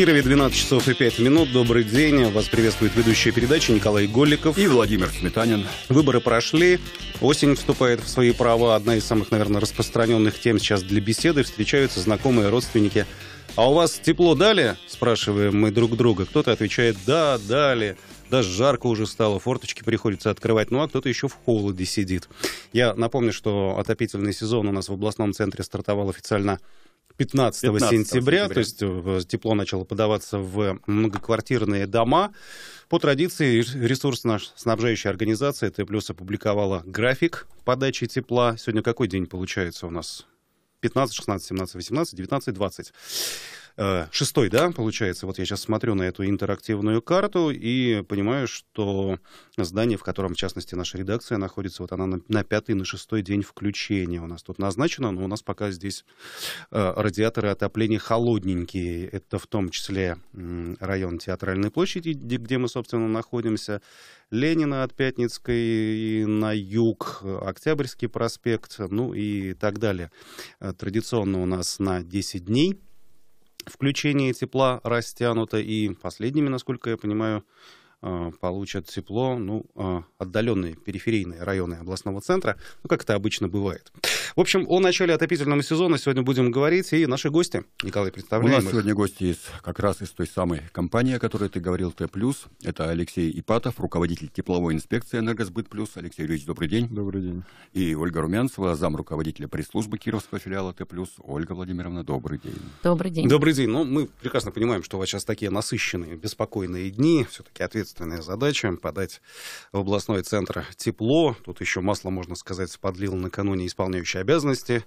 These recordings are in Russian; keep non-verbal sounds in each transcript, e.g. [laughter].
Кирове 12 часов и 5 минут. Добрый день. Вас приветствует ведущая передачи Николай Голиков. И Владимир Сметанин. Выборы прошли. Осень вступает в свои права. Одна из самых, наверное, распространенных тем сейчас для беседы. Встречаются знакомые, родственники. А у вас тепло дали? Спрашиваем мы друг друга. Кто-то отвечает «да, дали». Даже жарко уже стало, форточки приходится открывать. Ну а кто-то еще в холоде сидит. Я напомню, что отопительный сезон у нас в областном центре стартовал официально 15, 15 сентября, сентября, то есть э, тепло начало подаваться в многоквартирные дома. По традиции ресурс наш снабжающая организация Т+, опубликовала график подачи тепла. Сегодня какой день получается у нас? 15, 16, 17, 18, 19, 20. Э, шестой, да, получается. Вот я сейчас смотрю на эту интерактивную карту и понимаю, что здание, в котором, в частности, наша редакция находится, вот она на, на пятый, на шестой день включения у нас тут назначена, но у нас пока здесь э, радиаторы отопления холодненькие. Это в том числе район Театральной площади, где мы, собственно, находимся. Ленина от Пятницкой на юг, Октябрьский проспект, ну и так далее. Э, традиционно у нас на 10 дней включение тепла растянуто, и последними, насколько я понимаю, а, получат тепло, ну, а, отдаленные периферийные районы областного центра, ну, как это обычно бывает. В общем, о начале отопительного сезона сегодня будем говорить, и наши гости, Николай, представляем. У нас их. сегодня гости из, как раз из той самой компании, о которой ты говорил, Т+. Это Алексей Ипатов, руководитель тепловой инспекции «Энергосбыт плюс». Алексей Юрьевич, добрый день. Добрый день. И Ольга Румянцева, зам руководителя пресс-службы Кировского филиала Т+. Ольга Владимировна, добрый день. Добрый день. Добрый день. Ну, мы прекрасно понимаем, что у вас сейчас такие насыщенные, беспокойные дни, все-таки ответ ответственная задача подать в областной центр тепло. Тут еще масло, можно сказать, подлил накануне исполняющий обязанности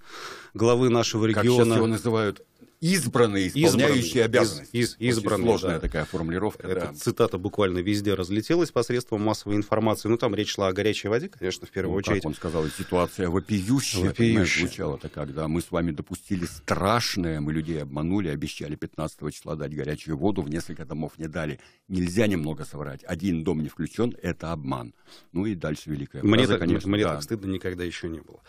главы нашего региона. Как сейчас его называют? избранный, исполняющий избранный, обязанности. Из, из, избранный, сложная да. такая формулировка. Эта да. цитата буквально везде разлетелась посредством массовой информации. Ну, там речь шла о горячей воде, конечно, в первую ну, очередь. Как он сказал, ситуация вопиющая. Вопиющая. Звучало это когда мы с вами допустили страшное, мы людей обманули, обещали 15 числа дать горячую воду, в несколько домов не дали. Нельзя немного соврать. Один дом не включен, это обман. Ну и дальше великая фраза, мне так, конечно. Мне да. так стыдно никогда еще не было.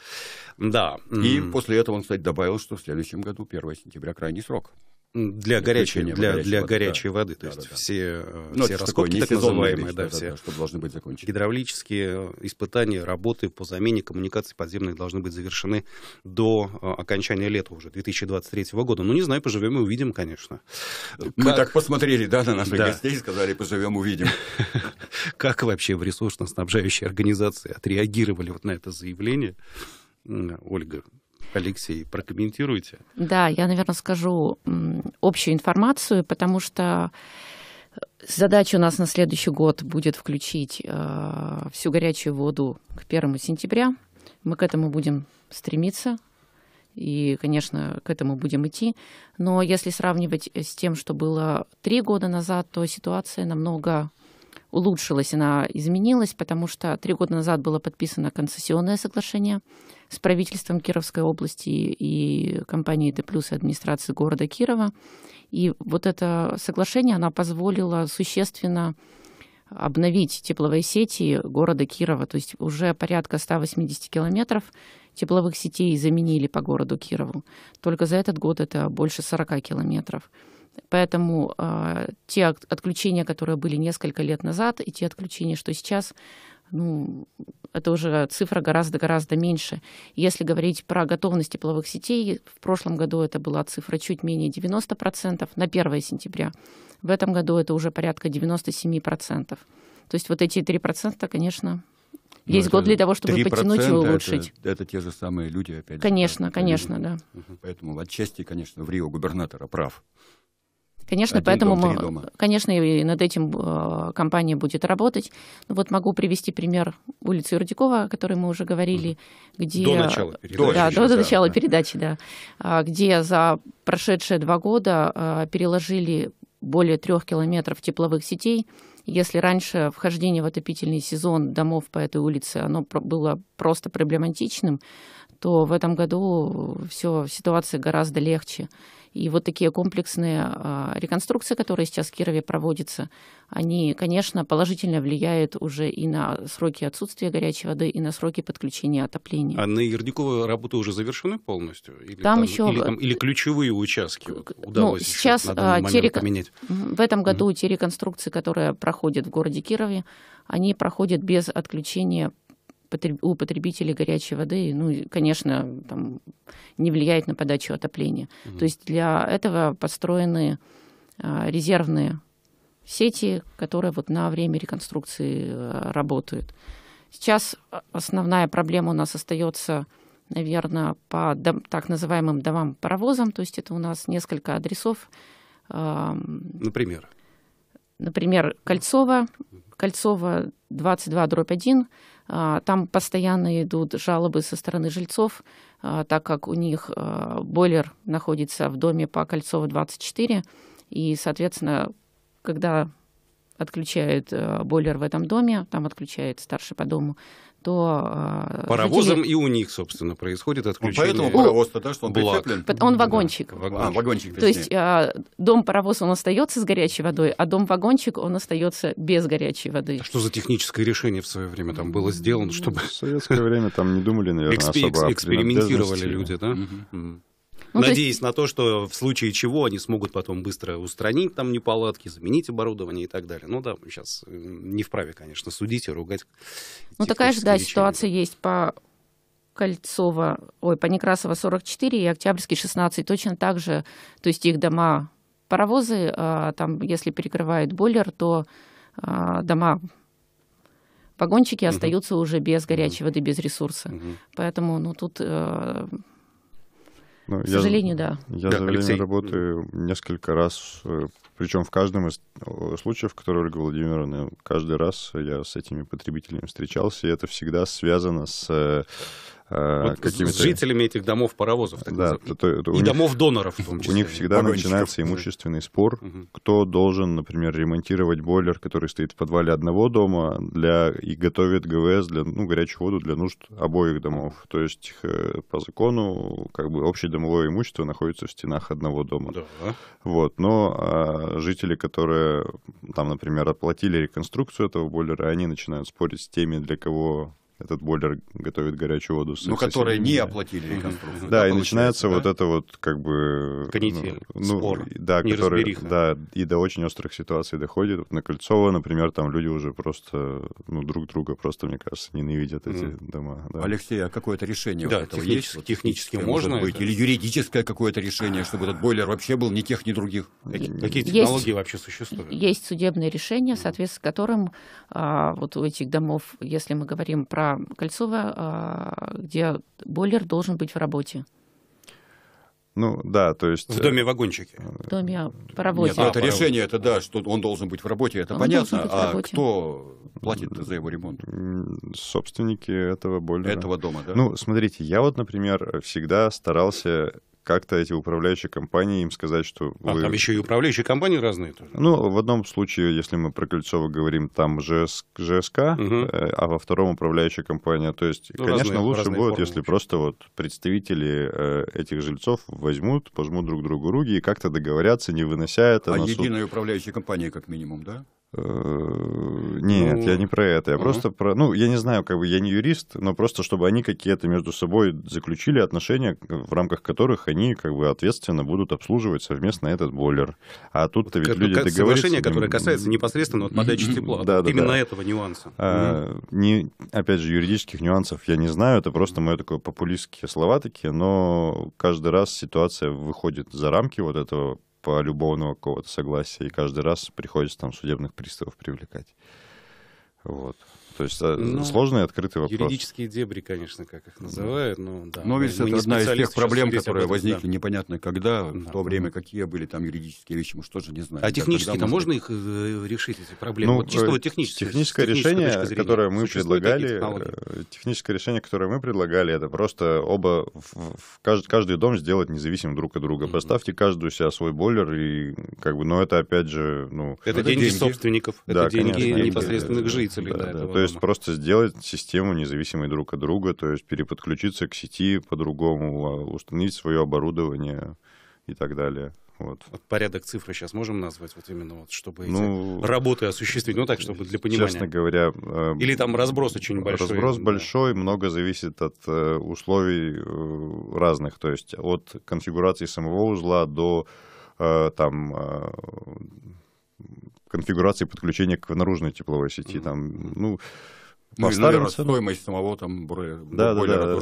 Да. И mm. после этого он, кстати, добавил, что в следующем году, 1 сентября, крайний срок. Для, горячей, для, горячей для воды, горячей да. воды, то да, есть да, все, э, ну, все раскопки, так называемые, вещь, да, все да, чтобы должны быть закончены. гидравлические э, испытания, работы по замене коммуникаций подземных должны быть завершены до э, окончания лета уже 2023 года. Ну, не знаю, поживем и увидим, конечно. Как... Мы так посмотрели, да, на наших да. гостей, сказали, поживем, увидим. [laughs] Как вообще в ресурсно-снабжающей организации отреагировали вот на это заявление? Ольга, Алексей, прокомментируйте. Да, я, наверное, скажу общую информацию, потому что задача у нас на следующий год будет включить э, всю горячую воду к первому сентября. Мы к этому будем стремиться, и, конечно, к этому будем идти. Но если сравнивать с тем, что было три года назад, то ситуация намного улучшилась, она изменилась, потому что три года назад было подписано концессионное соглашение с правительством Кировской области и компанией «Т плюс» и администрацией города Кирова. И вот это соглашение, оно позволило существенно обновить тепловые сети города Кирова. То есть уже порядка 180 километров тепловых сетей заменили по городу Кирову. Только за этот год это больше 40 километров. Поэтому э, те отключения, которые были несколько лет назад, и те отключения, что сейчас, ну, это уже цифра гораздо-гораздо меньше. Если говорить про готовность тепловых сетей, в прошлом году это была цифра чуть менее 90% на 1 сентября. В этом году это уже порядка 97%. То есть вот эти 3%, конечно, ну, есть год для того, чтобы подтянуть и улучшить. Это, это те же самые люди, опять же. Конечно, да, конечно, люди. да. Поэтому отчасти, конечно, в Рио губернатора прав. Конечно, Один поэтому, дом, мы, конечно, и над этим э, компания будет работать. Ну вот могу привести пример улицы Рудикова, о которой мы уже говорили, где до начала передачи, да, до, до начала да. передачи, да, а, где за прошедшие два года а, переложили более трех километров тепловых сетей. Если раньше вхождение в отопительный сезон домов по этой улице оно было просто проблематичным, то в этом году все ситуация гораздо легче. И вот такие комплексные а, реконструкции, которые сейчас в Кирове проводятся, они, конечно, положительно влияют уже и на сроки отсутствия горячей воды, и на сроки подключения отопления. А на Ердикова работы уже завершены полностью? Или там, там еще... Или, там, или ключевые участки ну, удалось ну, сейчас на а, те рек... поменять? В этом году mm те реконструкции, которые проходят в городе Кирове, они проходят без отключения у потребителей горячей воды, ну, конечно, там, не влияет на подачу отопления. Угу. То есть для этого построены а, резервные сети, которые вот на время реконструкции а, работают. Сейчас основная проблема у нас остается, наверное, по так называемым домам паровозам, то есть это у нас несколько адресов. Например? Например, Кольцово, Кольцово 22 дробь 1, а, там постоянно идут жалобы со стороны жильцов, а, так как у них а, бойлер находится в доме по Кольцово 24, и, соответственно, когда отключают бойлер в этом доме, там отключает старший по дому, что... Э, Паровозом жители... и у них, собственно, происходит отключение. Ну, поэтому паровоз-то, да, что он благ. прицеплен? Он вагончик. Да, вагончик. А, вагончик То есть а, дом-паровоз, он остается с горячей водой, а дом-вагончик, он остается без горячей воды. А что за техническое решение в свое время там было сделано, ну, чтобы... В советское время там не думали, наверное, особо... Экспериментировали люди, да? Ну, Надеясь есть... на то, что в случае чего они смогут потом быстро устранить там неполадки, заменить оборудование и так далее. Ну да, сейчас не вправе, конечно, судить и ругать. Ну такая же, да, лечения. ситуация есть по Кольцова, ой, по Некрасова 44 и Октябрьский 16 точно так же, то есть их дома паровозы, а, там, если перекрывает бойлер, то а, дома вагончики угу. остаются уже без горячей угу. воды, без ресурса. Угу. Поэтому, ну, тут... Э, ну, К я, сожалению, да. Я да, за время Алексей. работы несколько раз, э, причем в каждом из э, случаев, которые Ольга Владимировна, каждый раз я с этими потребителями встречался, и это всегда связано с э, Э, вот какими-то... С жителями этих домов паровозов, так да, называемых. то, то, и них, домов доноров в том числе. У них всегда начинается имущественный спор, угу. кто должен, например, ремонтировать бойлер, который стоит в подвале одного дома для... и готовит ГВС, для, ну, горячую воду для нужд обоих домов. То есть э, по закону как бы общее домовое имущество находится в стенах одного дома. Да. Вот, но а, жители, которые там, например, оплатили реконструкцию этого бойлера, они начинают спорить с теми, для кого этот бойлер готовит горячую воду с Ну, которые не оплатили реконструкцию. Да, и начинается вот это вот как бы... Ну, Канитель, ну, спор, да, который, да, и до очень острых ситуаций доходит. на Кольцово, например, там люди уже просто, ну, друг друга просто, мне кажется, ненавидят эти дома. Алексей, а какое-то решение да, этого есть? технически можно быть? Или юридическое какое-то решение, а. чтобы этот бойлер вообще был ни тех, ни других? Какие технологии вообще существуют? Есть судебные решения, соответственно, которым а, вот у этих домов, если мы говорим про кольцовая, где бойлер должен быть в работе. Ну, да, то есть... В э, доме вагончики. В доме по работе. Нет, а, это решение, работе. это да, что он должен быть в работе, это он понятно. А кто платит за его ремонт? Собственники этого бойлера. Этого дома, да? Ну, смотрите, я вот, например, всегда старался как-то эти управляющие компании им сказать, что... А вы... там еще и управляющие компании разные тоже. Ну, в одном случае, если мы про Кольцово говорим, там ЖС, ЖСК, угу. а во втором управляющая компания. То есть, ну, конечно, разные, лучше разные будет, если просто вот представители э, этих жильцов возьмут, пожмут друг другу руки и как-то договорятся, не вынося это а на суд. единая управляющая компания, как минимум, да? Э, нет, ну, я не про это. Я просто про... Ну, я не знаю, как бы я не юрист, но просто чтобы они какие-то между собой заключили отношения, э, в рамках которых они как бы ответственно будут обслуживать совместно этот бойлер. А тут-то ведь люди договорились. договорятся... Соглашение, которое касается непосредственно вот подачи тепла. именно этого нюанса. А, не, опять же, юридических нюансов я не знаю, это просто мои такое популистские слова такие, но каждый раз ситуация выходит за рамки вот этого по любовного какого-то согласия, и каждый раз приходится там судебных приставов привлекать. Вот. То есть а, ну, сложный открытый вопрос. Юридические дебри, конечно, как их называют. Но, ну, да, но ведь это одна из тех проблем, которые этом, возникли да. непонятно когда, да. в то время какие были там юридические вещи, мы что же не знаем. А технически-то можно их э, э, решить, эти проблемы? Ну, вот чисто э, вот техническое, техническое решение, которое мы предлагали, техническое решение, которое мы предлагали, это просто оба, в, в каждый, каждый дом сделать независим друг от друга. Mm-hmm. Поставьте каждую себя свой бойлер, и как бы, но это опять же... Ну, это, это деньги, собственников, да, это деньги непосредственных деньги, жителей. Да, да, да, есть просто сделать систему независимой друг от друга, то есть переподключиться к сети по-другому, а, установить свое оборудование и так далее. Вот. вот порядок цифры сейчас можем назвать, вот именно вот, чтобы ну, эти работы осуществить, ну так, чтобы для понимания. Честно говоря... Э, Или там разброс очень большой. Разброс да. большой, много зависит от э, условий э, разных, то есть от конфигурации самого узла до там конфигурации подключения к наружной тепловой сети. Mm-hmm. Там, ну, ну, и, наверное, стоимость самого там бро... да, да, да,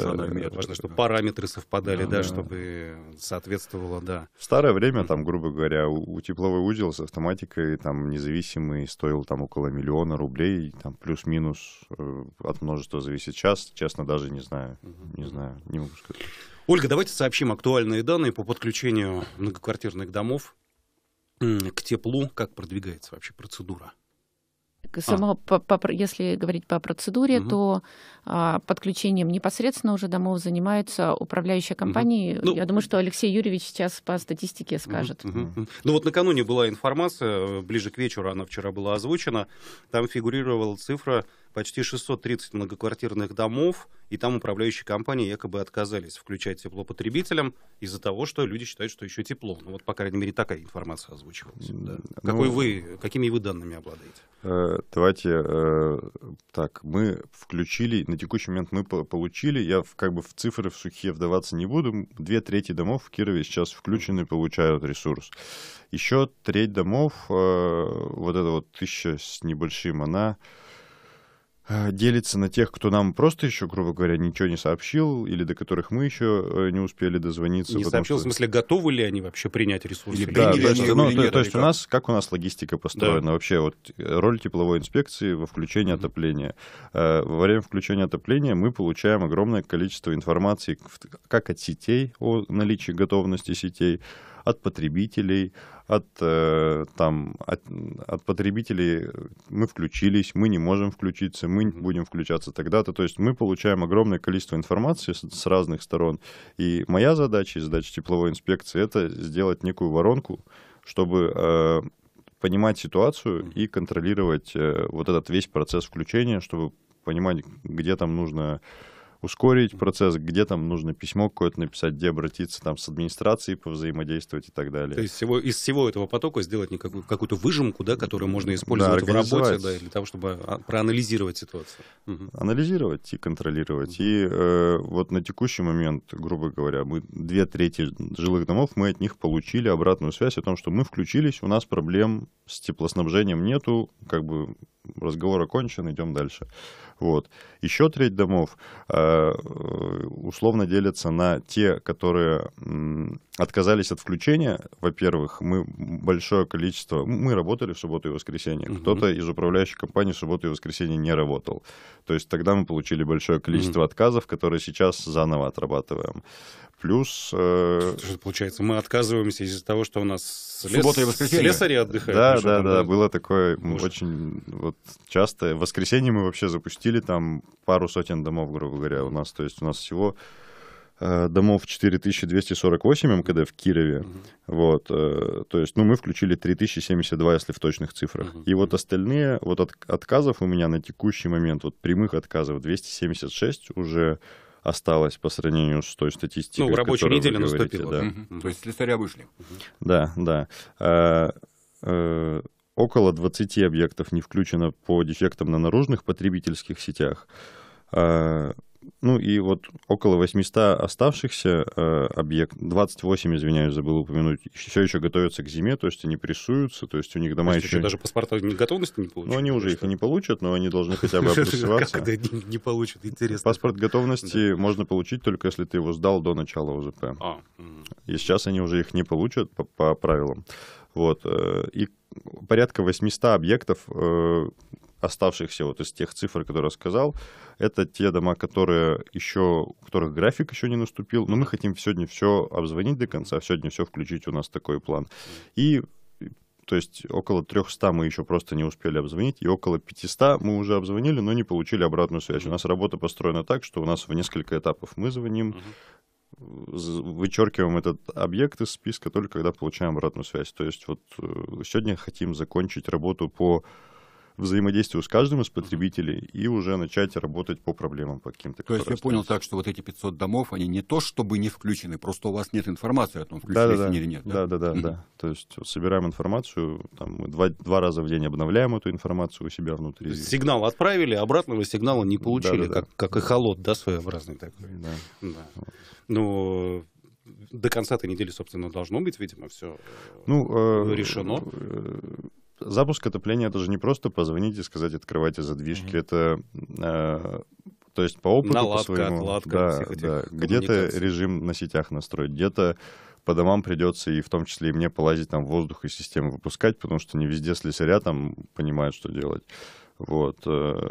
Важно, чтобы параметры совпадали, да, да, да, чтобы соответствовало, да. В старое время, там, грубо говоря, у, у тепловой узел с автоматикой там независимый стоил там около миллиона рублей, там плюс-минус э, от множества зависит час Честно, даже не знаю, не знаю, не могу сказать. Ольга, давайте сообщим актуальные данные по подключению многоквартирных домов к теплу, как продвигается вообще процедура? Само, а. по, по, если говорить по процедуре, угу. то а, подключением непосредственно уже домов занимается управляющая компания. Угу. Ну, Я думаю, что Алексей Юрьевич сейчас по статистике скажет. Угу, угу. Ну вот накануне была информация, э, ближе к вечеру она вчера была озвучена, там фигурировала цифра почти 630 многоквартирных домов, и там управляющие компании якобы отказались включать тепло потребителям из-за того, что люди считают, что еще тепло. Ну вот, по крайней мере, такая информация озвучивалась. Да. Ну, Какой вы, какими вы данными обладаете? Э, давайте э, так, мы включили, на текущий момент мы получили, я как бы в цифры в сухие вдаваться не буду, две трети домов в Кирове сейчас включены, получают ресурс. Еще треть домов, э, вот это вот тысяча с небольшим, она Э, делится на тех, кто нам просто еще, грубо говоря, ничего не сообщил, или до которых мы еще э, не успели дозвониться. Не сообщил, что... в смысле, готовы ли они вообще принять ресурсы? Или да, приняли, они, ну, или то, нет, то есть у нас, как у нас логистика построена да. вообще, вот э, роль тепловой инспекции во включении отопления. Во время включения отопления мы получаем огромное количество информации как от сетей, о наличии готовности сетей, от потребителей, от, э, там, от, от потребителей мы включились, мы не можем включиться, мы будем включаться тогда-то. То есть мы получаем огромное количество информации с, с разных сторон. И моя задача и задача тепловой инспекции — это сделать некую воронку, чтобы э, понимать ситуацию и контролировать э, вот этот весь процесс включения, чтобы понимать, где там нужно ускорить процесс, где там нужно письмо какое-то написать, где обратиться там с администрацией, повзаимодействовать и так далее. То есть всего, из всего этого потока сделать никакую, какую-то выжимку, да, которую можно использовать да, в работе, да, для того, чтобы а, проанализировать ситуацию. Анализировать и контролировать. Угу. И э, вот на текущий момент, грубо говоря, мы две трети жилых домов, мы от них получили обратную связь о том, что мы включились, у нас проблем с теплоснабжением нету, как бы разговор окончен, идем дальше. Вот. Еще треть домов э, э, условно делятся на те, которые отказались от включения. Во-первых, мы большое количество... Мы работали в субботу и воскресенье. Угу. Кто-то из управляющих компаний в субботу и воскресенье не работал. То есть тогда мы получили большое количество угу. отказов, которые сейчас заново отрабатываем. Плюс... Э... Что, получается, мы отказываемся из-за того, что у нас суббота лес... и воскресенье. слесари отдыхают. Да, да, да, будет? было такое Может. очень вот, часто. В воскресенье мы вообще запустили там пару сотен домов, грубо говоря, у нас. То есть у нас всего э, домов 4248 МКД в Кирове. uh Вот, э, то есть, ну, мы включили 3072, если в точных цифрах. uh И вот остальные, вот от, отказов у меня на текущий момент, вот прямых отказов 276 уже осталось по сравнению с той статистикой. Ну, рабочая неделя говорите, наступила. Да. Угу. То есть слесаря вышли. Да, да. А, а, около 20 объектов не включено по дефектам на наружных потребительских сетях. А, ну и вот около 800 оставшихся э, объект, 28, извиняюсь, забыл упомянуть, все еще готовятся к зиме, то есть они прессуются, то есть у них дома есть еще... даже паспорта готовности не получат? Ну они уже их и не получат, но они должны хотя бы обрисоваться. [laughs] Как не получат, интересно. Паспорт готовности можно получить только если ты его сдал до начала ОЗП. А, и сейчас они уже их не получат по правилам. Вот. Э, и порядка 800 объектов э, оставшихся вот из тех цифр, которые я сказал, это те дома, которые еще, у которых график еще не наступил, но мы хотим сегодня все обзвонить до конца, сегодня все включить, у нас такой план. И то есть около 300 мы еще просто не успели обзвонить, и около 500 мы уже обзвонили, но не получили обратную связь. У нас работа построена так, что у нас в несколько этапов мы звоним, вычеркиваем этот объект из списка только когда получаем обратную связь. То есть вот э, сегодня хотим закончить работу по взаимодействию с каждым из потребителей и уже начать работать по проблемам по каким-то. То есть я понял так, что вот эти 500 домов, они не то чтобы не включены, просто у вас нет информации о том, включены да, да, они или нет. Да, да, да, да. да. То есть собираем информацию, там, мы два, два раза в день обновляем эту информацию у себя внутри. сигнал отправили, обратного сигнала не получили, да, да, как, да. как эхолот, да, своеобразный такой. Да. да. Ну, до конца этой недели, собственно, должно быть, видимо, все ну, э, решено. Э, запуск отопления это же не просто позвонить и сказать открывайте задвижки, mm-hmm. это э, то есть по опыту Наладка, по своему, отладка, да, да, где-то режим на сетях настроить, где-то по домам придется и в том числе и мне полазить там воздух и систему выпускать, потому что не везде слесаря там понимают, что делать. Вот, э,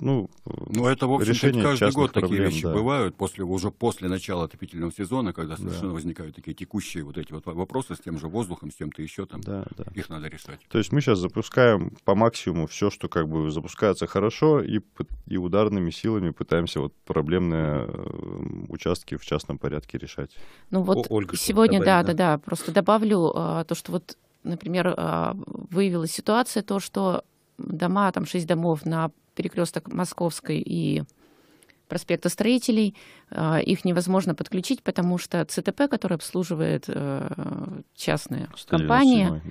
ну, ну, это, в общем решение каждый год проблем, такие вещи да. бывают, после, уже после начала отопительного сезона, когда совершенно да. возникают такие текущие вот эти вот вопросы с тем же воздухом, с тем то еще там, да, да. их надо решать. То есть мы сейчас запускаем по максимуму все, что как бы запускается хорошо, и, и ударными силами пытаемся вот проблемные э, участки в частном порядке решать. Ну вот О, Ольга, сегодня, добавить, да, да, да, просто добавлю а, то, что вот например, выявилась ситуация то, что дома, там шесть домов на перекресток Московской и проспекта строителей. Э, их невозможно подключить, потому что ЦТП, который обслуживает э, частная компания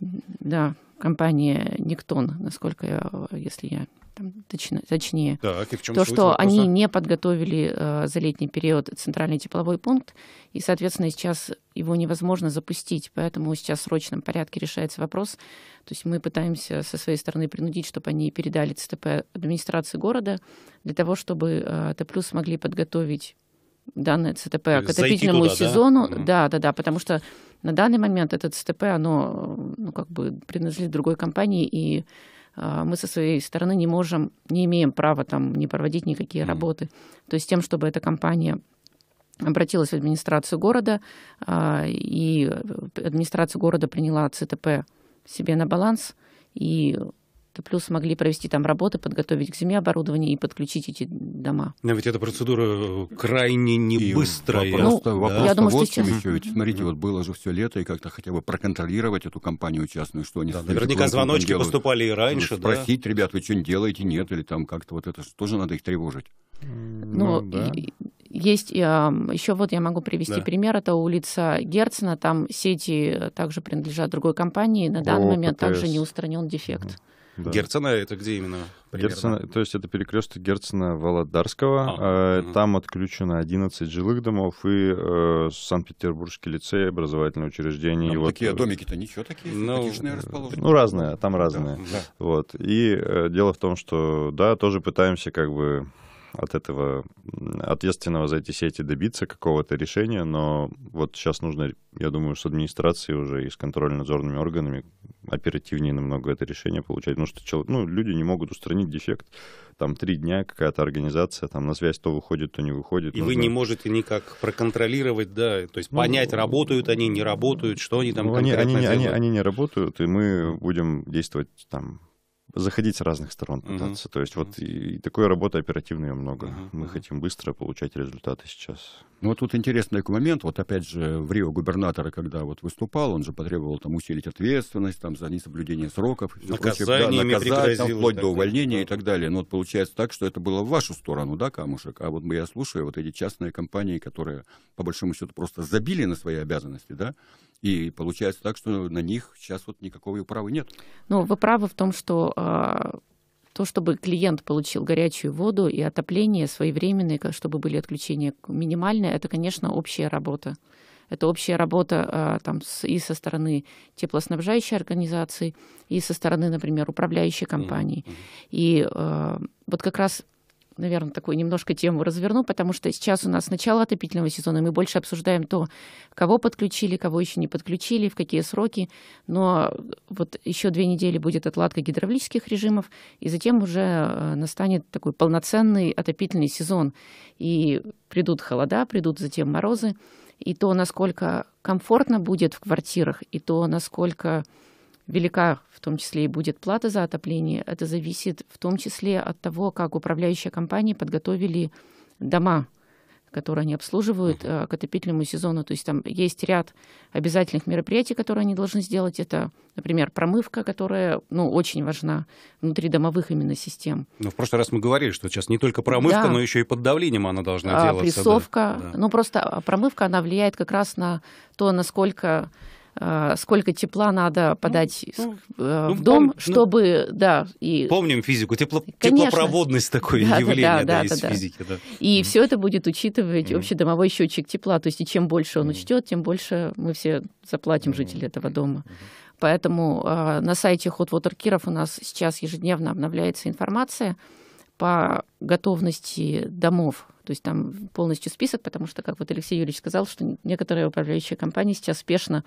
да. да, компания Никтон, насколько я, если я там, точно, точнее. Так, и в чем то, что вопроса? они не подготовили э, за летний период центральный тепловой пункт, и, соответственно, сейчас его невозможно запустить, поэтому сейчас в срочном порядке решается вопрос. То есть мы пытаемся со своей стороны принудить, чтобы они передали ЦТП администрации города, для того, чтобы э, Т+, смогли подготовить данное ЦТП к отопительному туда, сезону. Да? да, да, да, потому что на данный момент этот ЦТП, оно э, ну, как бы принадлежит другой компании, и а, мы со своей стороны не можем, не имеем права там не проводить никакие mm работы. То есть тем, чтобы эта компания обратилась в администрацию города, а, и администрация города приняла ЦТП себе на баланс, и проекта, плюс могли провести там работы, подготовить к зиме оборудование и подключить эти дома. Но ведь эта процедура э, крайне не быстрая. ну, вопрос да? я думаю, что сейчас... ведь смотрите, вот было же все лето, и как-то хотя бы проконтролировать эту компанию частную, что они... Да, наверняка звоночки поступали и раньше, ну, Спросить, да? ребят, вы что-нибудь делаете, нет, или там как-то вот это тоже надо их тревожить. Ну, ну, да. есть еще вот я могу привести да. пример. Это улица Герцена. Там сети также принадлежат другой компании. На данный О, момент ПТС. также не устранен дефект. Угу. Да. Герцена это где именно? Герцена, то есть это перекресток Герцена Володарского. А, угу. Там отключено 11 жилых домов и э, Санкт-Петербургский лицей образовательное учреждение. А вот, такие э, домики-то ничего такие, ну, расположены. Ну, разные, там разные. Да, да. Вот. И э, дело в том, что да, тоже пытаемся как бы от этого ответственного за эти сети добиться какого-то решения, но вот сейчас нужно, я думаю, с администрацией уже и с контрольно-надзорными органами оперативнее намного это решение получать, потому что человек, ну, люди не могут устранить дефект. Там три дня какая-то организация, там на связь то выходит, то не выходит. И нужно... вы не можете никак проконтролировать, да, то есть ну, понять, работают они, не работают, что они там ну, конкретно они, они, делают. Они, они не работают, и мы будем действовать там заходить с разных сторон пытаться. Uh-huh. То есть uh-huh. вот и, и такой работы оперативной много. Uh-huh. Мы uh-huh. хотим быстро получать результаты сейчас. Ну, вот тут интересный такой момент. Вот опять же, в Рио губернатора, когда вот выступал, он же потребовал там усилить ответственность там, за несоблюдение сроков. И все Наказание Да, наказать, там, вплоть до увольнения да. и так далее. Но вот получается так, что это было в вашу сторону, да, камушек? А вот я слушаю вот эти частные компании, которые, по большому счету, просто забили на свои обязанности, да, и получается так, что на них сейчас вот никакого права нет. Ну, вы правы в том, что а, то, чтобы клиент получил горячую воду и отопление своевременное, чтобы были отключения минимальные, это, конечно, общая работа. Это общая работа а, там, и со стороны теплоснабжающей организации, и со стороны, например, управляющей компании. Mm-hmm. И э, вот как раз наверное, такую немножко тему разверну, потому что сейчас у нас начало отопительного сезона, мы больше обсуждаем то, кого подключили, кого еще не подключили, в какие сроки. Но вот еще две недели будет отладка гидравлических режимов, и затем уже э, настанет такой полноценный отопительный сезон. И придут холода, придут затем морозы, и то, насколько комфортно будет в квартирах, и то, насколько велика в том числе и будет плата за отопление, это зависит в том числе от того, как управляющие компании подготовили дома, которые они обслуживают э, к отопительному сезону. То есть там есть ряд обязательных мероприятий, которые они должны сделать. Это, например, промывка, которая ну, очень важна внутри домовых именно систем. Но ну, в прошлый раз мы говорили, что сейчас не только промывка, да. но еще и под давлением она должна а, делаться. Прессовка. Да. Ну, просто а, промывка, она влияет как раз на то, насколько Э, сколько тепла надо ну, подать ну, ну э, в ну, дом, пом... чтобы, ну, да, и... Помним физику, тепло... теплопроводность такое да, явление, да, да, да, из да, физики, да. И mm. все это будет учитывать mm. общедомовой счетчик тепла, то есть и чем больше он mm. учтет, тем больше мы все заплатим mm. жители этого дома. Mm. Поэтому э, на сайте Hot Water Киров у нас сейчас ежедневно обновляется информация по готовности домов то есть там полностью список, потому что, как вот Алексей Юрьевич сказал, что некоторые управляющие компании сейчас спешно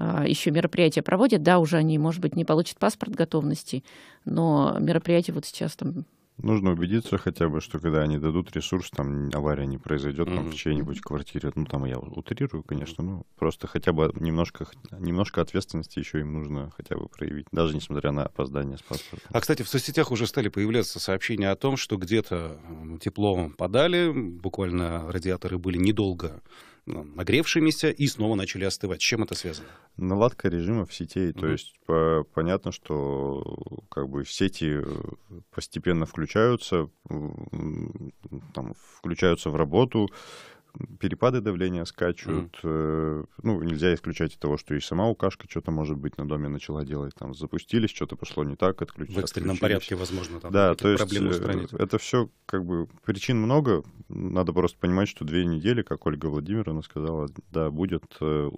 а, еще мероприятия проводят. Да, уже они, может быть, не получат паспорт готовности, но мероприятия вот сейчас там Нужно убедиться хотя бы, что когда они дадут ресурс, там авария не произойдет mm-hmm. там, в чьей-нибудь квартире. Ну, там я утрирую, конечно, но просто хотя бы немножко, немножко ответственности еще им нужно хотя бы проявить, даже несмотря на опоздание с паспортом. А, кстати, в соцсетях уже стали появляться сообщения о том, что где-то тепло подали, буквально радиаторы были недолго нагревшимися и снова начали остывать. С чем это связано? Наладка режимов сетей. Угу. То есть по понятно, что как бы сети э, постепенно включаются, там, включаются в работу, перепады давления скачут. Mm. Э, ну, нельзя исключать того, что и сама укашка что-то, может быть, на доме начала делать. Там запустились, что-то пошло не так, отключились. В экстренном порядке, возможно, там да, то есть, проблемы э, устранить. Это все, как бы, причин много. Надо просто понимать, что две недели, как Ольга Владимировна сказала, да, будет э,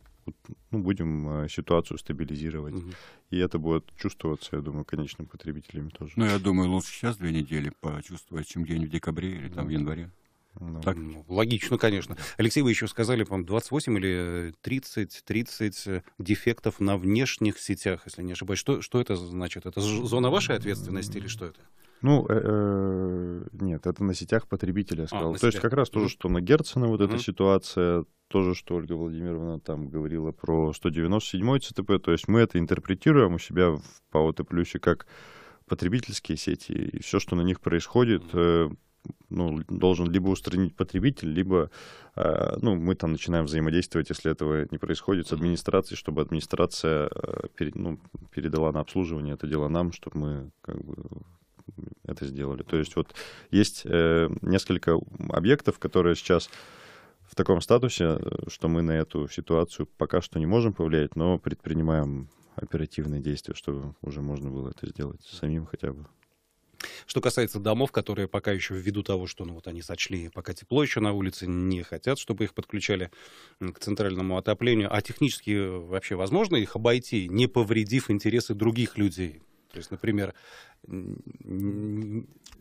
ну, будем ситуацию стабилизировать. Угу. И это будет чувствоваться, я думаю, конечным потребителями тоже. Ну, я думаю, лучше сейчас две недели почувствовать, чем где-нибудь в декабре или да. там в январе. Ну, так, ну, логично, конечно. Алексей, вы еще сказали, по-моему, 28 или 30, э, 30 э, дефектов на внешних сетях, если не ошибаюсь. Что, что это значит? Это зона вашей ответственности или что это? Ну, э, нет, это на сетях потребителя сказал. А, То сетях. есть как раз то же, что на Герцена вот эта ситуация, то же, что Ольга Владимировна там говорила про 197 ЦТП. То есть мы это интерпретируем у себя в ПАО Плюсе как потребительские сети и все, что на них происходит, ну, должен либо устранить потребитель, либо э, ну, мы там начинаем взаимодействовать, если этого не происходит, с администрацией, чтобы администрация э, перед, ну, передала на обслуживание это дело нам, чтобы мы как бы это сделали. То есть вот есть э, несколько объектов, которые сейчас в таком статусе, что мы на эту ситуацию пока что не можем повлиять, но предпринимаем оперативные действия, чтобы уже можно было это сделать самим хотя бы. Что касается домов, которые пока еще ввиду того, что ну, вот они сочли, пока тепло еще на улице, не хотят, чтобы их подключали к центральному отоплению, а технически э, вообще возможно их обойти, не повредив интересы других людей? То есть, например,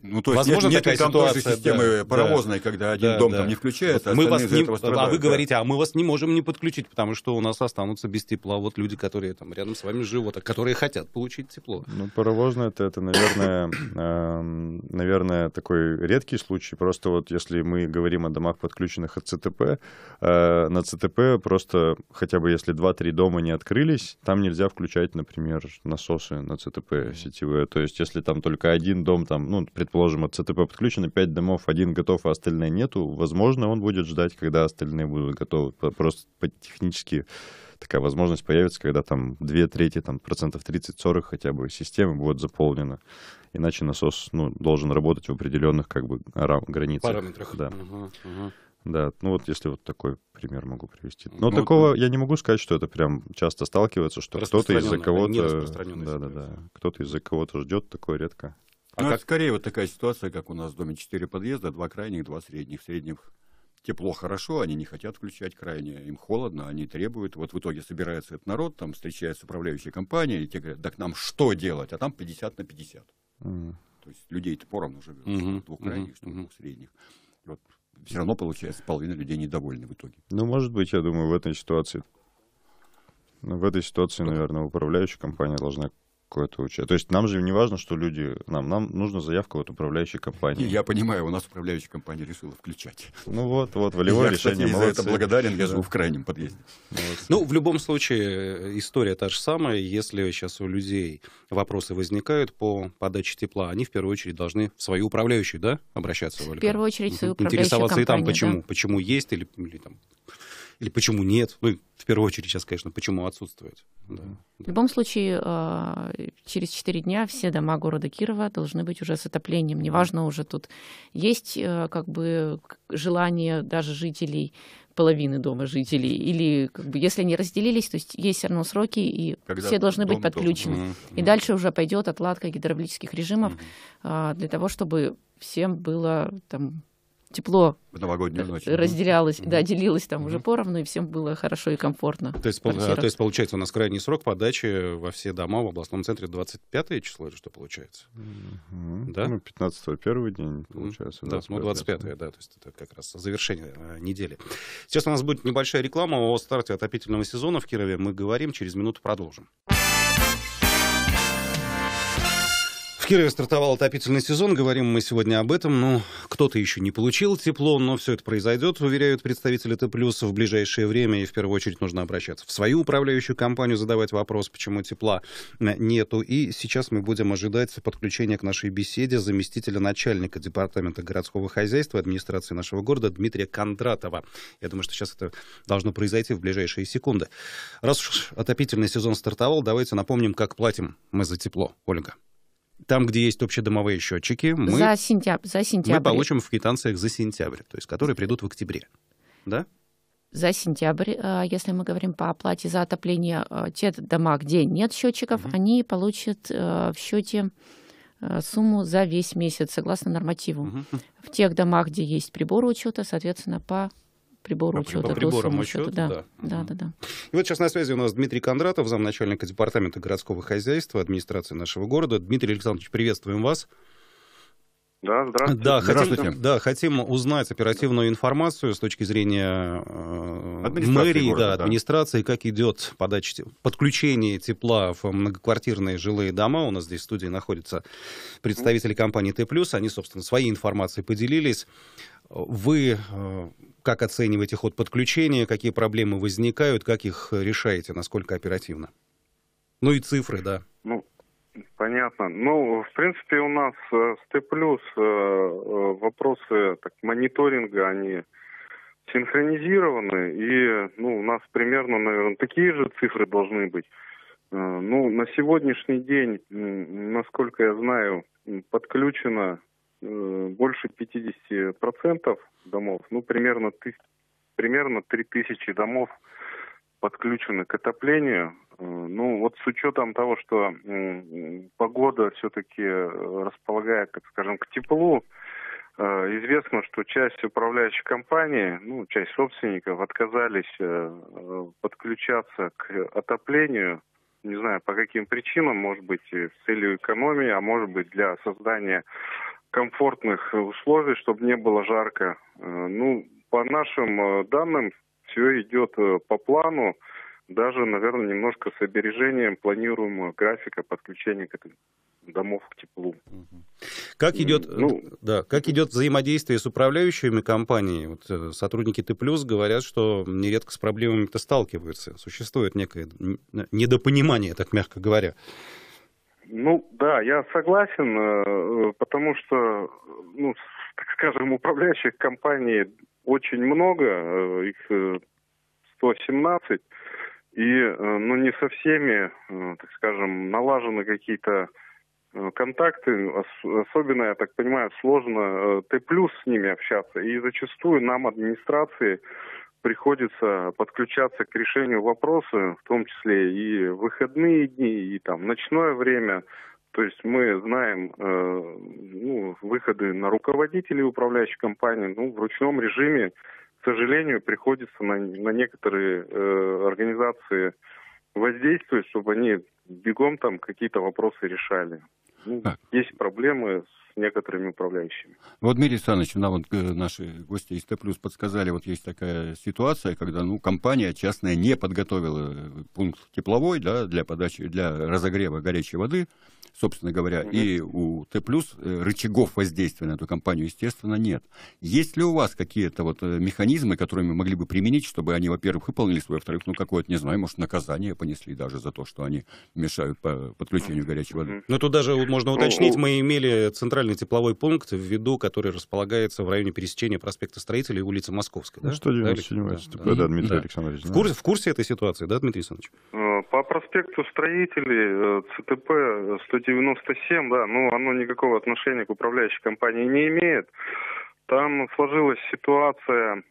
ну, то есть Возможно, нет, такая там ситуация, той же системы да, паровозной, да, когда один дом да. там не включается, вот мы вас не, страдают, А вы да. говорите, а мы вас не можем не подключить, потому что у нас останутся без тепла вот люди, которые там рядом с вами живут, а которые хотят получить тепло. Ну, паровозное это, это наверное, э, наверное, такой редкий случай. Просто вот если мы говорим о домах, подключенных от ЦТП, э, на ЦТП просто хотя бы если 2-3 дома не открылись, там нельзя включать, например, насосы на ЦТП сетевые. То есть если если там только один дом, там, ну, предположим, от ЦТП подключено пять домов, один готов, а остальные нету, возможно, он будет ждать, когда остальные будут готовы. Просто по технически такая возможность появится, когда там две трети, там процентов 30-40 хотя бы системы будет заполнена. Иначе насос ну, должен работать в определенных как бы границах. Параметрах. Да. Угу, угу. Да, ну вот если вот такой пример могу привести. Но ну, такого вот, ну. я не могу сказать, что это прям часто сталкивается, что кто-то из-за кого-то... Да, да, да. Кто-то из-за кого-то ждет, такое редко. А ну, как... скорее вот такая ситуация, как у нас в доме 4 подъезда, два крайних, два средних. В среднем тепло хорошо, они не хотят включать крайние, им холодно, они требуют. Вот в итоге собирается этот народ, там встречается управляющая компания, и те говорят, так нам что делать? А там 50 на 50. Mm. То есть людей-то поровну живет, mm-hmm. двух крайних, mm-hmm. двух средних. вот все равно получается половина людей недовольны в итоге. Ну, может быть, я думаю, в этой ситуации, в этой ситуации, наверное, управляющая компания должна какое-то участие. То есть нам же не важно, что люди... Нам, нам нужна заявка от управляющей компании. Я понимаю, у нас управляющая компания решила включать. Ну вот, вот, волевое я, решение. Я за это благодарен, я живу в крайнем подъезде. Ну, в любом случае, история та же самая. Если сейчас у людей вопросы возникают по подаче тепла, они в первую очередь должны в свою управляющую, да, обращаться, В первую очередь в свою управляющую Интересоваться компанию, и там, почему, почему есть или, или там, или почему нет? Ну, в первую очередь сейчас, конечно, почему отсутствует. Да, в да. любом случае, а, через 4 дня все дома города Кирова должны быть уже с отоплением. Неважно уже тут есть э, как бы желание даже жителей половины дома жителей. Или как бы, если они разделились, то есть есть все равно сроки, и Когда все должны быть подключены. Дом. И mm-hmm. дальше уже пойдет отладка гидравлических режимов mm-hmm. для того, чтобы всем было там тепло в новогоднюю ночь. Э, разделялось, mm-hmm. да, делилось там mm-hmm. уже поровну, и всем было хорошо и комфортно. То есть, то есть, получается, у нас крайний срок подачи во все дома в областном центре 25 число, или что получается? Mm-hmm. Да? Ну, 15-го первый день, получается. Mm-hmm. Да, ну, 25 да. то есть это как раз завершение э, недели. Сейчас у нас будет небольшая реклама о старте отопительного сезона в Кирове. Мы говорим, через минуту продолжим. Кирове стартовал отопительный сезон, говорим мы сегодня об этом. Ну, кто-то еще не получил тепло, но все это произойдет, уверяют представители Т+. В ближайшее время и в первую очередь нужно обращаться в свою управляющую компанию, задавать вопрос, почему тепла э, нету. И сейчас мы будем ожидать подключения к нашей беседе заместителя начальника Департамента городского хозяйства администрации нашего города Дмитрия Кондратова. Я думаю, что сейчас это должно произойти в ближайшие секунды. Раз уж отопительный сезон стартовал, давайте напомним, как платим мы за тепло. Ольга там, где есть общедомовые счетчики, мы, за сентябрь, за мы получим в квитанциях за сентябрь, то есть которые придут в октябре. Да? За сентябрь, э, если мы говорим по оплате за отопление, э, те дома, где нет счетчиков, угу. они получат э, в счете сумму за весь месяц, согласно нормативу. Угу. В тех домах, где есть приборы учета, соответственно, по прибору а, учета. По приборам учета, учета, да. Да. да, да, да. И вот сейчас на связи у нас Дмитрий Кондратов, замначальника департамента городского хозяйства администрации нашего города. Дмитрий Александрович, приветствуем вас. Да, здравствуйте. Да, здравствуйте. Хотим, да, хотим узнать оперативную информацию с точки зрения э, мэрии, города, да, администрации, как идет подача, подключение тепла в многоквартирные жилые дома. У нас здесь в студии находятся представители компании Т+. Плюс. Они, собственно, своей информацией поделились. Вы э, как оцениваете ход подключения, какие проблемы возникают, как их решаете, насколько оперативно? Ну и цифры, да. Ну, Понятно. Ну, в принципе, у нас э, с Т+, э, э, вопросы так, мониторинга, они синхронизированы, и ну, у нас примерно, наверное, такие же цифры должны быть. Ну, на сегодняшний день, насколько я знаю, подключено больше 50% домов, ну, примерно, примерно 3000 домов подключены к отоплению. Э, ну, вот с учетом того, что погода все-таки э, располагает, так скажем, к теплу, э, известно, что часть управляющей компании, ну, часть собственников отказались подключаться к отоплению. Не знаю, по каким причинам, может быть, с целью экономии, а может быть, для создания комфортных условий, чтобы не было жарко. Ну, по нашим данным, все идет э, по плану, даже, наверное, немножко с обережением планируемого графика подключения к этому домов к теплу. Как идет, э, ну, да, как идет взаимодействие с управляющими компаниями? Вот э, сотрудники Т+, говорят, что нередко с проблемами-то сталкиваются. Существует некое недопонимание, так мягко говоря. Ну да, я согласен, потому что, ну, так скажем, управляющих компаний очень много, э, их 117, э, и э, ну, не со всеми, так скажем, налажены какие-то контакты, особенно, я так понимаю, сложно Т плюс с ними общаться. И зачастую нам, администрации, приходится подключаться к решению вопроса, в том числе и выходные дни, и там ночное время, то есть мы знаем э, ну, выходы на руководителей управляющей компании. Ну, в ручном режиме, к сожалению, приходится на, на некоторые э, организации воздействовать, чтобы они бегом там какие-то вопросы решали. Ну, а. есть проблемы некоторыми управляющими. Вот, Дмитрий Александрович, нам вот э, наши гости из Т+, подсказали, вот есть такая ситуация, когда, ну, компания частная не подготовила э, пункт тепловой, да, для подачи, для разогрева горячей воды, собственно говоря, mm-hmm. и у Т+, э, рычагов воздействия на эту компанию, естественно, нет. Есть ли у вас какие-то вот механизмы, которые мы могли бы применить, чтобы они, во-первых, выполнили свое, во-вторых, ну, какое-то, не знаю, может, наказание понесли даже за то, что они мешают по подключению горячей воды? mm Ну, тут даже можно ну, уточнить, мы имели центральную единственный тепловой пункт в виду, который располагается в районе пересечения проспекта Строителей и улицы Московской. Ну, да? 197 да, да, да, да, Дмитрий да. Александрович. В курсе, в курсе этой ситуации, да, Дмитрий Александрович? Э, по проспекту Строителей э, ЦТП 197, э, да, ну оно никакого отношения к управляющей компании не имеет. Там сложилась ситуация,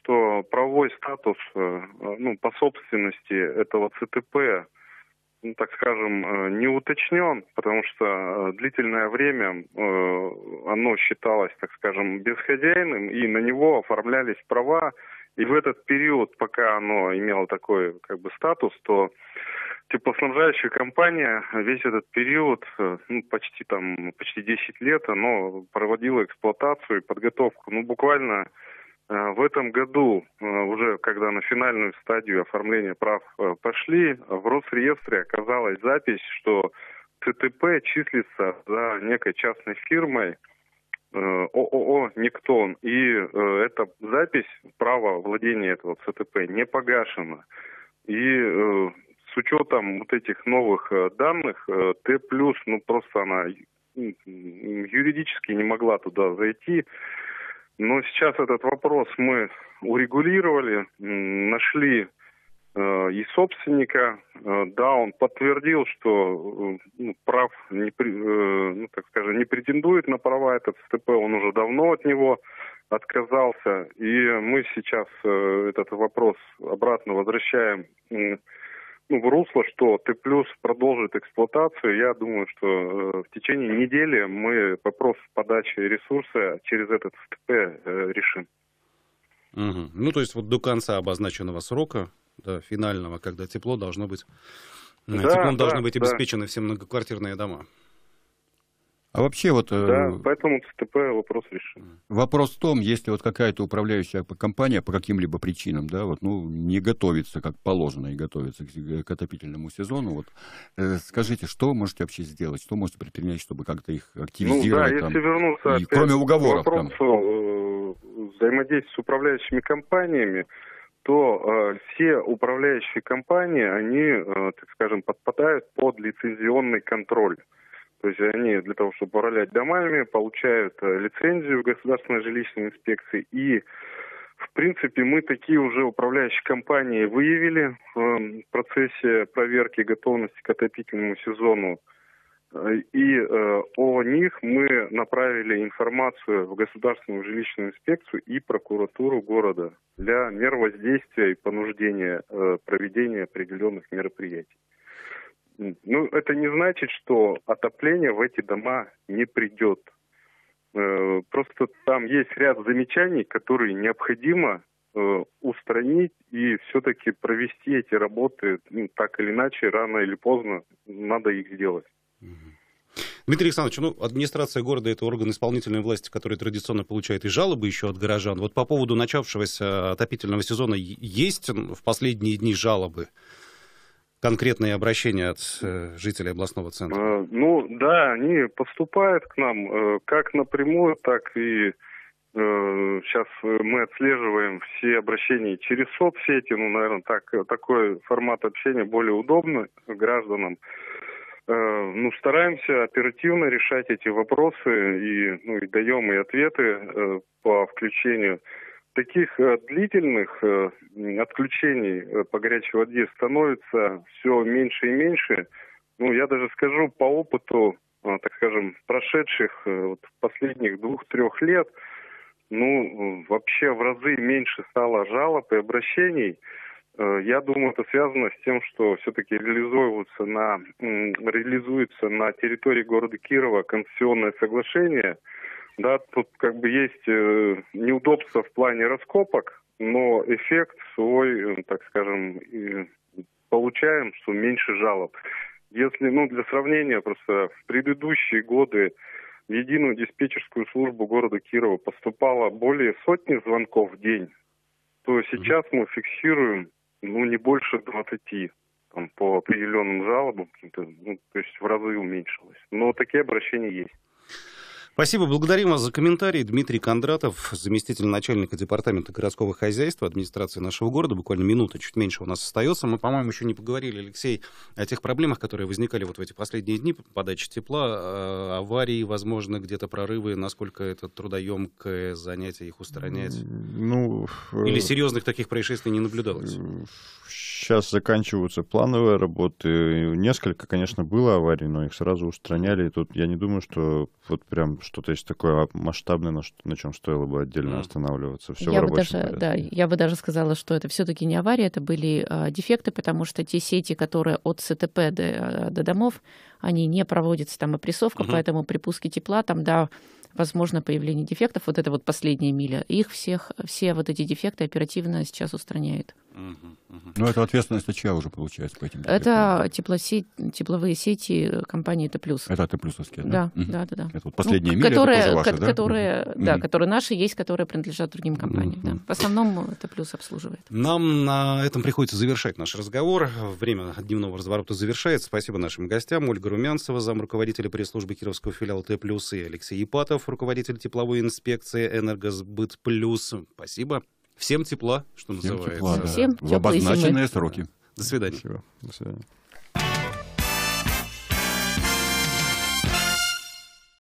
что правовой статус ну, по собственности этого ЦТП ну, так скажем, э, не уточнен, потому что э, длительное время э, оно считалось, так скажем, бесхозяйным, и на него оформлялись права. И в этот период, пока оно имело такой как бы статус, то теплоснабжающая компания весь этот период, ну, почти там, почти 10 лет, она проводила эксплуатацию и подготовку, ну, буквально Э, в этом году, э, уже когда на финальную стадию оформления прав э, пошли, в Росреестре оказалась запись, что ЦТП числится за некой частной фирмой ООО «Никтон». И эта запись, право владения этого ЦТП не погашено. И с учетом вот этих новых данных, Т+, ну просто она юридически не могла туда зайти. Но сейчас этот вопрос мы урегулировали, нашли э, и собственника. Э, да, он подтвердил, что э, ну, прав не, ну, так скажем, не претендует на права этот СТП, он уже давно от него отказался. И мы сейчас этот вопрос обратно возвращаем ну, в русло, что Т плюс продолжит эксплуатацию. Я думаю, что э, в течение недели мы вопрос подачи ресурса через этот СТП э, решим. Угу. Ну, то есть вот до конца обозначенного срока, до финального, когда тепло должно быть, э, да, теплом да, должны быть обеспечены да. все многоквартирные дома. А вообще вот... Э, да, поэтому ЦТП вопрос решен. Вопрос в том, если вот какая-то управляющая компания по каким-либо причинам, да, вот, ну, не готовится как положено и готовится к, э, отопительному сезону, вот, э, скажите, что можете вообще сделать, что можете предпринять, чтобы как-то их активизировать? Ну да, там, если вернуться и, опять кроме уговоров, к вопросу там. взаимодействия с управляющими компаниями, то э, все управляющие компании, они, э, так скажем, подпадают под лицензионный контроль. То есть они для того, чтобы управлять домами, получают э, лицензию в Государственной жилищной инспекции. И, в принципе, мы такие уже управляющие компании выявили в эм, процессе проверки готовности к отопительному сезону. И э, о них мы направили информацию в Государственную жилищную инспекцию и прокуратуру города для мер воздействия и понуждения э, проведения определенных мероприятий. Ну, это не значит, что отопление в эти дома не придет. Э, просто там есть ряд замечаний, которые необходимо э, устранить и все-таки провести эти работы ну, так или иначе, рано или поздно надо их сделать. Дмитрий Александрович, ну, администрация города – это орган исполнительной власти, который традиционно получает и жалобы еще от горожан. Вот по поводу начавшегося отопительного сезона есть в последние дни жалобы? конкретные обращения от э, жителей областного центра? Э, ну да, они поступают к нам э, как напрямую, так и сейчас мы отслеживаем все обращения через соцсети. Ну, наверное, так, такой формат общения более удобный гражданам. Ну, стараемся оперативно решать эти вопросы и, ну, и даем и ответы по включению таких э, длительных э, отключений э, по горячей воде становится все меньше и меньше. Ну, я даже скажу по опыту, так скажем, прошедших вот, последних двух-трех лет, ну, вообще в разы меньше стало жалоб и обращений. Я думаю, это связано с тем, что все-таки реализуется на, реализуется на территории города Кирова концессионное соглашение – да, тут как бы есть э, неудобства в плане раскопок, но эффект свой, э, так скажем, получаем, что меньше жалоб. Если, ну, для сравнения, просто в предыдущие годы в единую диспетчерскую службу города Кирова поступало более сотни звонков в день, то сейчас мы фиксируем, ну, не больше 20 там, по определенным жалобам, ну, то есть в разы уменьшилось. Но такие обращения есть. Спасибо, благодарим вас за комментарии Дмитрий Кондратов, заместитель начальника департамента городского хозяйства администрации нашего города. Буквально минута, чуть меньше у нас остается. Мы, по-моему, еще не поговорили, Алексей, о тех проблемах, которые возникали вот в эти последние дни, подачи тепла, э, аварии, возможно, где-то прорывы, насколько это трудоемкое занятие их устранять? Ну, Или э, серьезных таких происшествий не наблюдалось? сейчас заканчиваются плановые работы. Несколько, конечно, было аварий, но их сразу устраняли. И тут я не думаю, что вот прям что-то есть такое масштабное, на, что, на чем стоило бы отдельно останавливаться. Все я в бы даже, Да, я бы даже сказала, что это все-таки не авария, это были а, дефекты, потому что те сети, которые от СТП до, а, до домов, они не проводятся, там опрессовка, угу. поэтому при пуске тепла там, да, возможно появление дефектов, вот это вот последняя миля, их всех, все вот эти дефекты оперативно сейчас устраняют. Ну, это ответственность ТЧА уже получается по этим Это теплосеть, тепловые сети компании Т+. Это Т+, плюсовские, да? Да, да, да, да. Это вот последние ну, которые, это ваши, да? Которые, угу. да, которые наши есть, которые принадлежат другим компаниям. Угу. Да. В основном Т+, обслуживает. Нам на этом приходится завершать наш разговор. Время дневного разворота завершается. Спасибо нашим гостям. Ольга Румянцева, зам руководителя пресс-службы Кировского филиала Т+, и Алексей Епатов руководитель тепловой инспекции «Энергосбыт плюс». Спасибо. Всем тепла, что Всем называется. Тепла, да. Всем в обозначенные зимы. сроки. До свидания. Спасибо. До свидания.